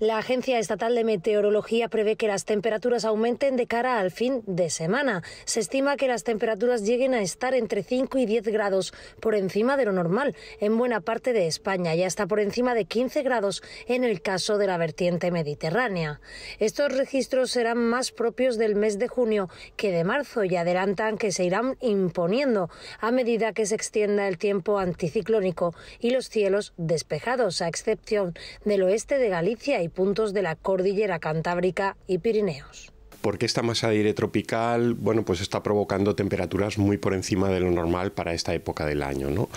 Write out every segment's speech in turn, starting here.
La Agencia Estatal de Meteorología prevé que las temperaturas aumenten de cara al fin de semana. Se estima que las temperaturas lleguen a estar entre 5 y 10 grados por encima de lo normal en buena parte de España y hasta por encima de 15 grados en el caso de la vertiente mediterránea. Estos registros serán más propios del mes de junio que de marzo y adelantan que se irán imponiendo a medida que se extienda el tiempo anticiclónico y los cielos despejados, a excepción del oeste de Galicia y puntos de la cordillera Cantábrica y Pirineos porque esta masa de aire tropical, bueno, pues está provocando temperaturas muy por encima de lo normal para esta época del año,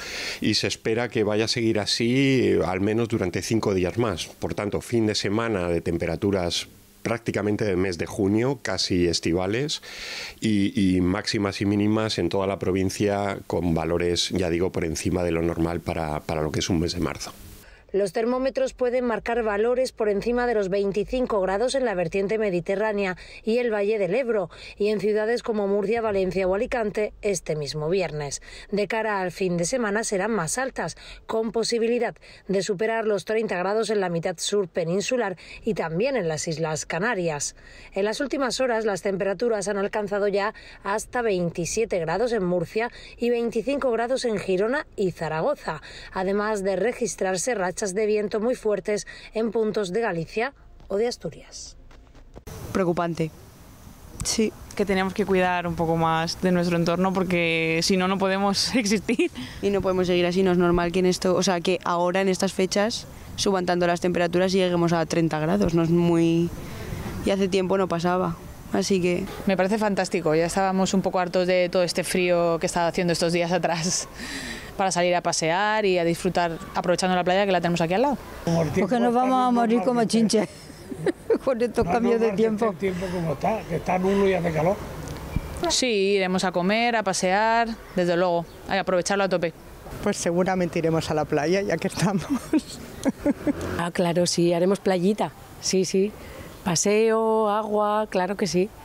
Y se espera que vaya a seguir así eh, al menos durante cinco días más. Por tanto, fin de semana de temperaturas prácticamente del mes de junio, casi estivales, y, máximas y mínimas en toda la provincia con valores, ya digo, por encima de lo normal para lo que es un mes de marzo. Los termómetros pueden marcar valores por encima de los 25 grados en la vertiente mediterránea y el Valle del Ebro y en ciudades como Murcia, Valencia o Alicante este mismo viernes. De cara al fin de semana serán más altas, con posibilidad de superar los 30 grados en la mitad sur peninsular y también en las Islas Canarias. En las últimas horas las temperaturas han alcanzado ya hasta 27 grados en Murcia y 25 grados en Girona y Zaragoza, además de registrarse rachas de viento muy fuertes en puntos de Galicia o de Asturias. Preocupante. Sí, que tenemos que cuidar un poco más de nuestro entorno porque si no, no podemos existir. Y no podemos seguir así, no es normal que en esto, o sea, que ahora en estas fechas suban tanto las temperaturas y lleguemos a 30 grados, no es muy... Y hace tiempo no pasaba. Así que... Me parece fantástico, ya estábamos un poco hartos de todo este frío que estaba haciendo estos días atrás para salir a pasear y a disfrutar aprovechando la playa que la tenemos aquí al lado. Porque nos vamos a morir como chinches con estos cambios de tiempo. El tiempo como está, que está nulo y hace calor. Sí, iremos a comer, a pasear, desde luego, a aprovecharlo a tope. Pues seguramente iremos a la playa ya que estamos. ah, claro, sí, haremos playita. Sí, sí. Paseo, agua, claro que sí.